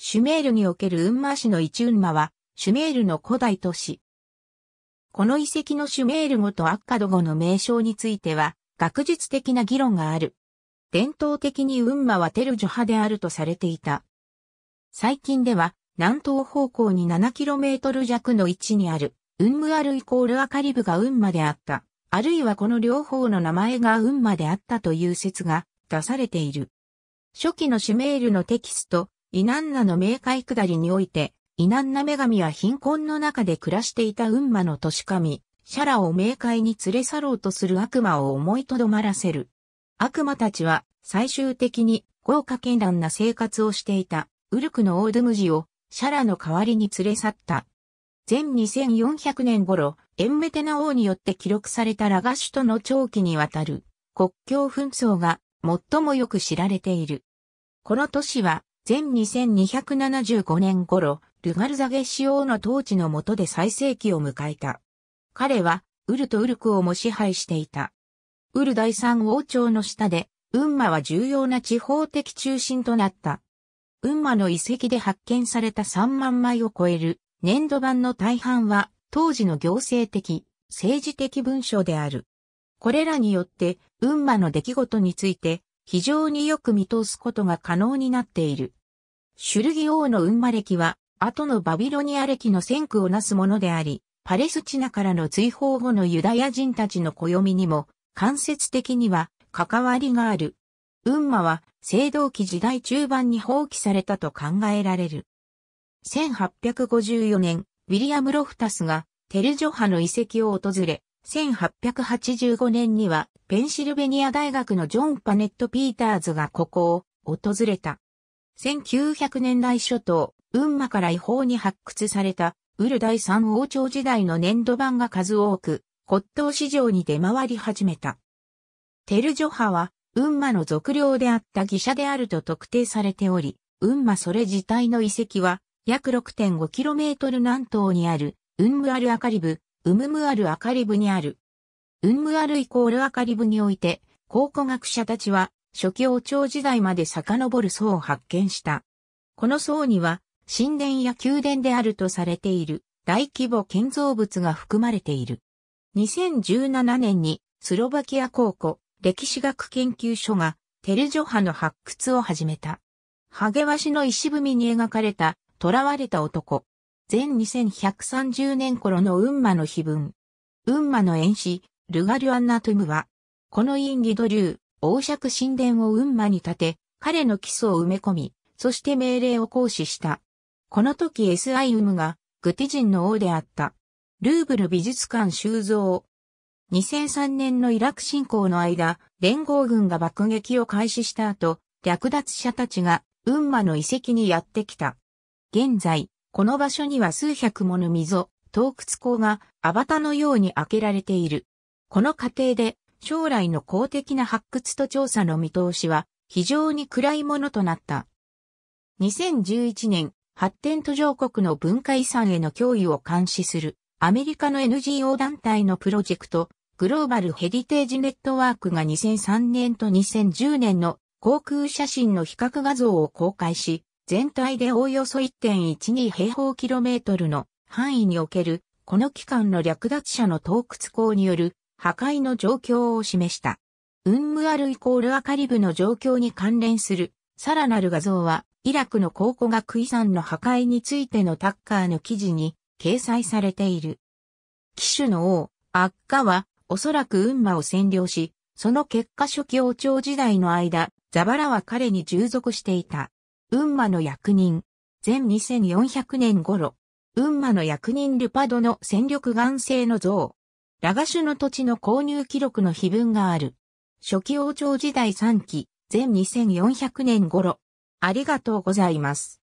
シュメールにおけるウンマー市の一ウンマは、シュメールの古代都市。この遺跡のシュメール語とアッカド語の名称については、学術的な議論がある。伝統的にウンマはテルジョ派であるとされていた。最近では、南東方向に 7km 弱の位置にある、ウンムアルイコールアカリブがウンマであった。あるいはこの両方の名前がウンマであったという説が出されている。初期のシュメールのテキスト、イナンナの冥界下りにおいて、イナンナ女神は貧困の中で暮らしていた運魔の都市神、シャラを冥界に連れ去ろうとする悪魔を思いとどまらせる。悪魔たちは最終的に豪華絢爛な生活をしていたウルクのオードムジをシャラの代わりに連れ去った。前2400年頃、エンメテナ王によって記録されたラガシュとの長期にわたる国境紛争が最もよく知られている。この都市は全2275年頃、ルガルザゲシ王の統治の下で最盛期を迎えた。彼は、ウルとウルクをも支配していた。ウル第三王朝の下で、ウンマは重要な地方的中心となった。ウンマの遺跡で発見された3万枚を超える粘土板の大半は当時の行政的、政治的文書である。これらによって、ウンマの出来事について非常によく見通すことが可能になっている。シュルギ王の運馬歴は、後のバビロニア歴の先駆をなすものであり、パレスチナからの追放後のユダヤ人たちの暦にも、間接的には関わりがある。運馬は、青銅器時代中盤に放棄されたと考えられる。1854年、ウィリアム・ロフタスが、テルジョハの遺跡を訪れ、1885年には、ペンシルベニア大学のジョン・パネット・ピーターズがここを訪れた。1900年代初頭、運馬から違法に発掘された、ウル第三王朝時代の粘土板が数多く、骨董市場に出回り始めた。テルジョハは、運馬の俗領であった義者であると特定されており、運馬それ自体の遺跡は、約 6.5km 南東にある、ウンムアルアカリブ、ウムムアルアカリブにある。ウンムアルイコールアカリブにおいて、考古学者たちは、初期王朝時代まで遡る層を発見した。この層には、神殿や宮殿であるとされている大規模建造物が含まれている。2017年にスロバキア考古歴史学研究所がテルジョハの発掘を始めた。ハゲワシの石踏みに描かれた囚われた男。全2130年頃の運魔の碑文。運魔の演詞、ルガリュアンナトゥムは、このインギド流、王爵神殿を運馬に立て、彼の基礎を埋め込み、そして命令を行使した。この時 SI ウムがグティ人の王であった。ルーブル美術館収蔵。2003年のイラク侵攻の間、連合軍が爆撃を開始した後、略奪者たちが、運馬の遺跡にやってきた。現在、この場所には数百もの溝、洞窟口が、アバタのように開けられている。この過程で、将来の公的な発掘と調査の見通しは非常に暗いものとなった。2011年、発展途上国の文化遺産への脅威を監視するアメリカの NGO 団体のプロジェクト、グローバルヘリテージネットワークが2003年と2010年の航空写真の比較画像を公開し、全体でおおよそ1.12平方キロメートルの範囲における、この期間の略奪者の洞窟港による破壊の状況を示した。ウンムアルイコールアカリブの状況に関連する、さらなる画像は、イラクの考古学遺産の破壊についてのタッカーの記事に掲載されている。騎手の王、アッカは、おそらくウンマを占領し、その結果初期王朝時代の間、ザバラは彼に従属していた。ウンマの役人、前2400年頃、ウンマの役人ルパドの戦力眼性の像、ラガシュの土地の購入記録の碑文がある。初期王朝時代3期、全2400年頃。ありがとうございます。